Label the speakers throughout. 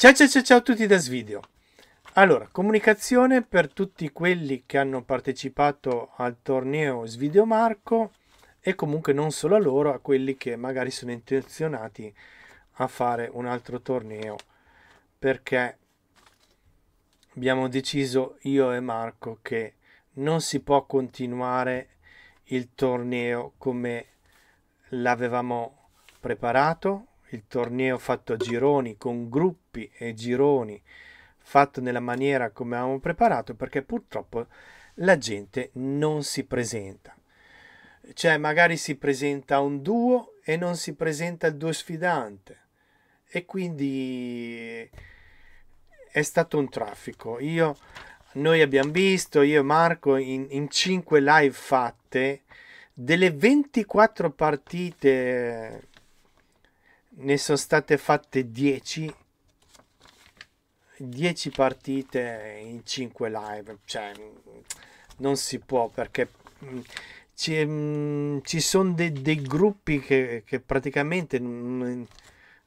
Speaker 1: Ciao ciao ciao, ciao a tutti da Svideo. Allora, comunicazione per tutti quelli che hanno partecipato al torneo Svideo Marco e comunque non solo a loro, a quelli che magari sono intenzionati a fare un altro torneo perché abbiamo deciso io e Marco che non si può continuare il torneo come l'avevamo preparato il torneo fatto a gironi, con gruppi e gironi, fatto nella maniera come avevamo preparato, perché purtroppo la gente non si presenta. Cioè magari si presenta un duo e non si presenta il duo sfidante. E quindi è stato un traffico. Io, noi abbiamo visto, io e Marco, in, in 5 live fatte, delle 24 partite ne sono state fatte 10 10 partite in 5 live cioè non si può perché mm, ci, mm, ci sono dei, dei gruppi che, che praticamente mm,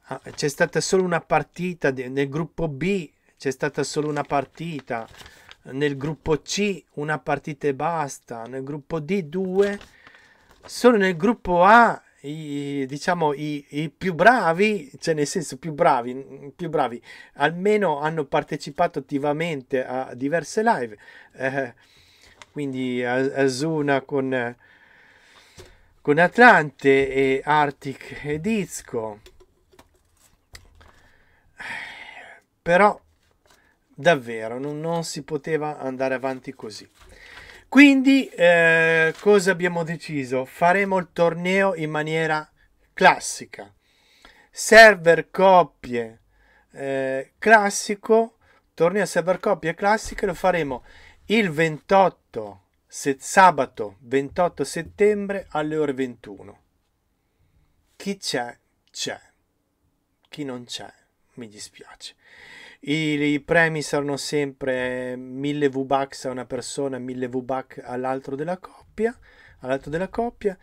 Speaker 1: ah, c'è stata solo una partita nel gruppo B c'è stata solo una partita nel gruppo C una partita e basta nel gruppo D due solo nel gruppo A i, diciamo i, i, più bravi, cioè nel senso più bravi, più bravi, almeno hanno partecipato attivamente a diverse live. Eh, quindi Asuna con, con Atlante e Arctic e Disco. Però davvero non, non si poteva andare avanti così. Quindi eh, cosa abbiamo deciso? Faremo il torneo in maniera classica. Server coppie eh, classico, torneo server coppie classiche lo faremo il 28 se, sabato 28 settembre alle ore 21. Chi c'è? C'è. Chi non c'è? Mi dispiace. I, i premi saranno sempre 1000 V-Bucks a una persona, 1000 V-Bucks all'altro della coppia, all'altro della coppia.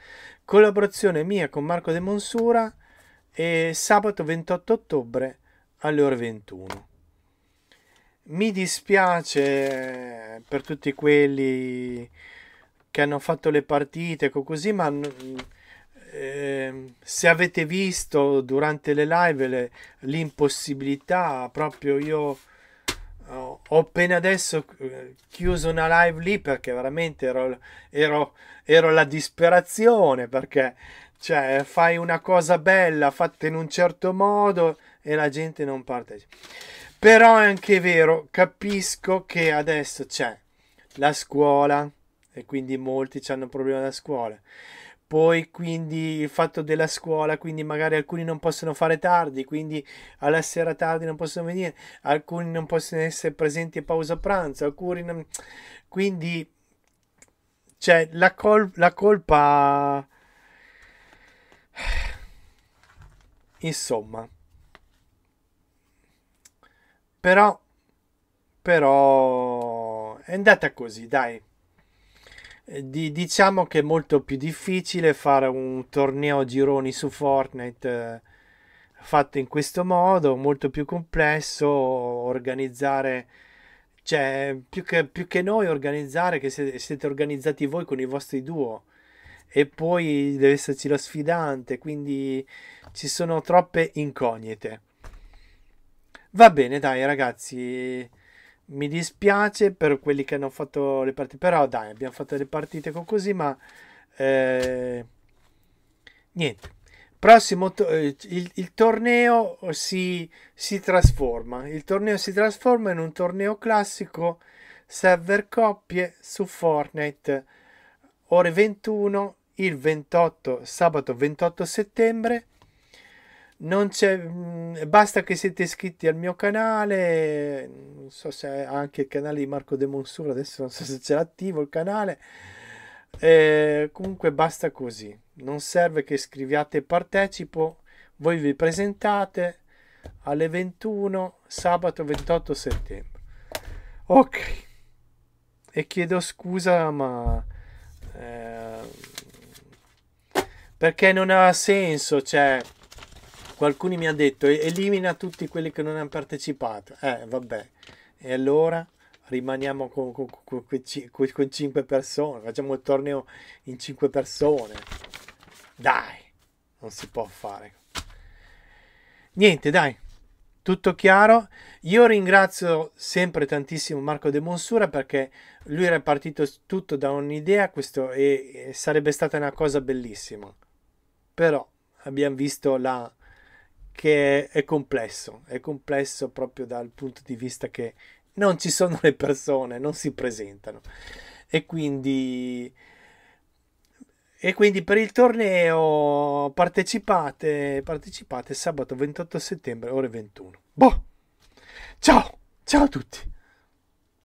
Speaker 1: Collaborazione mia con Marco De Monsura e sabato 28 ottobre alle ore 21. Mi dispiace per tutti quelli che hanno fatto le partite, così, ma eh, se avete visto durante le live le, l'impossibilità, proprio io oh, ho appena adesso eh, chiuso una live lì perché veramente ero, ero, ero la disperazione perché cioè, fai una cosa bella fatta in un certo modo e la gente non partecipa. Però è anche vero, capisco che adesso c'è la scuola e quindi molti hanno problemi alla scuola poi quindi il fatto della scuola, quindi magari alcuni non possono fare tardi, quindi alla sera tardi non possono venire, alcuni non possono essere presenti a pausa pranzo, alcuni non... quindi cioè la, col- la colpa insomma però però è andata così, dai. Eh, di, diciamo che è molto più difficile fare un torneo gironi su Fortnite eh, fatto in questo modo, molto più complesso organizzare cioè più che, più che noi organizzare che siete, siete organizzati voi con i vostri duo e poi deve esserci lo sfidante, quindi ci sono troppe incognite. Va bene, dai ragazzi, mi dispiace per quelli che hanno fatto le partite, però dai, abbiamo fatto le partite con così, ma eh, niente. Prossimo to- eh, il, il, torneo si, si trasforma. Il torneo si trasforma in un torneo classico server coppie su Fortnite ore 21 il 28 sabato 28 settembre non c'è mm, basta che siete iscritti al mio canale non so se anche il canale di Marco De Monsur, adesso non so se c'è attivo il canale eh, comunque basta così non serve che scriviate partecipo voi vi presentate alle 21 sabato 28 settembre ok e chiedo scusa ma eh, perché non ha senso cioè Qualcuno mi ha detto elimina tutti quelli che non hanno partecipato. Eh, vabbè. E allora rimaniamo con, con, con, con 5 persone, facciamo il torneo in 5 persone. Dai, non si può fare. Niente, dai. Tutto chiaro? Io ringrazio sempre tantissimo Marco De Monsura perché lui era partito tutto da un'idea questo, e, e sarebbe stata una cosa bellissima. Però abbiamo visto la, che è complesso, è complesso proprio dal punto di vista che non ci sono le persone, non si presentano. E quindi, e quindi per il torneo partecipate, partecipate sabato 28 settembre ore 21. Boh! Ciao! Ciao a tutti!